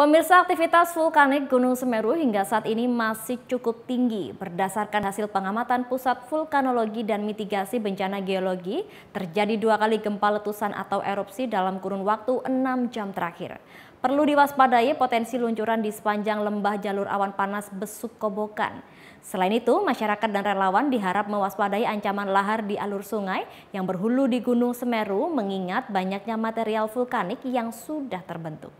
Pemirsa aktivitas vulkanik Gunung Semeru hingga saat ini masih cukup tinggi. Berdasarkan hasil pengamatan Pusat Vulkanologi dan Mitigasi Bencana Geologi, terjadi dua kali gempa letusan atau erupsi dalam kurun waktu 6 jam terakhir. Perlu diwaspadai potensi luncuran di sepanjang lembah jalur awan panas Besuk Kobokan. Selain itu, masyarakat dan relawan diharap mewaspadai ancaman lahar di alur sungai yang berhulu di Gunung Semeru mengingat banyaknya material vulkanik yang sudah terbentuk.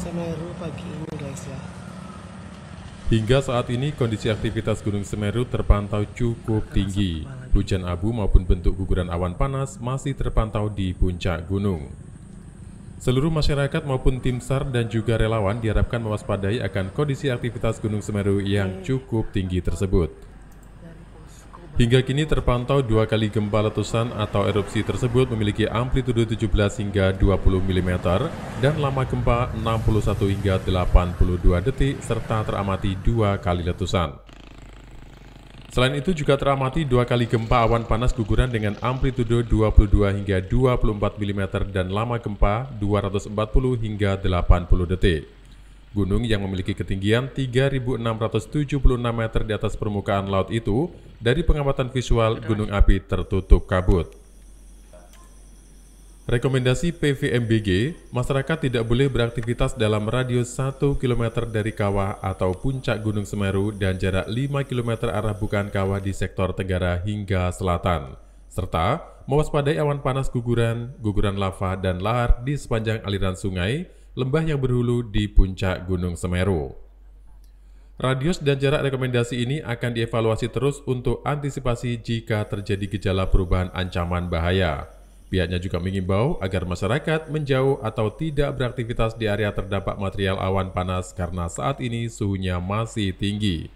Semeru pagi ini guys ya. Hingga saat ini kondisi aktivitas Gunung Semeru terpantau cukup tinggi. Hujan abu maupun bentuk guguran awan panas masih terpantau di puncak gunung. Seluruh masyarakat maupun tim SAR dan juga relawan diharapkan mewaspadai akan kondisi aktivitas Gunung Semeru yang cukup tinggi tersebut. Hingga kini terpantau dua kali gempa letusan atau erupsi tersebut memiliki amplitudo 17 hingga 20 mm dan lama gempa 61 hingga 82 detik serta teramati dua kali letusan. Selain itu juga teramati dua kali gempa awan panas guguran dengan amplitudo 22 hingga 24 mm dan lama gempa 240 hingga 80 detik. Gunung yang memiliki ketinggian 3.676 meter di atas permukaan laut itu dari pengamatan visual gunung api tertutup kabut. Rekomendasi PVMBG, masyarakat tidak boleh beraktivitas dalam radius 1 km dari kawah atau puncak Gunung Semeru dan jarak 5 km arah bukan kawah di sektor tenggara hingga selatan, serta mewaspadai awan panas guguran, guguran lava, dan lahar di sepanjang aliran sungai, lembah yang berhulu di puncak Gunung Semeru. Radius dan jarak rekomendasi ini akan dievaluasi terus untuk antisipasi jika terjadi gejala perubahan ancaman bahaya. Pihaknya juga mengimbau agar masyarakat menjauh atau tidak beraktivitas di area terdapat material awan panas karena saat ini suhunya masih tinggi.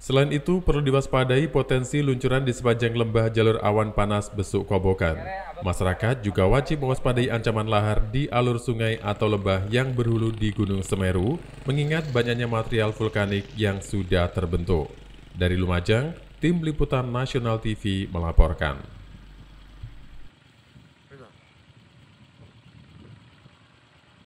Selain itu, perlu diwaspadai potensi luncuran di sepanjang lembah jalur awan panas besuk kobokan. Masyarakat juga wajib mewaspadai ancaman lahar di alur sungai atau lembah yang berhulu di Gunung Semeru, mengingat banyaknya material vulkanik yang sudah terbentuk. Dari Lumajang, Tim Liputan Nasional TV melaporkan.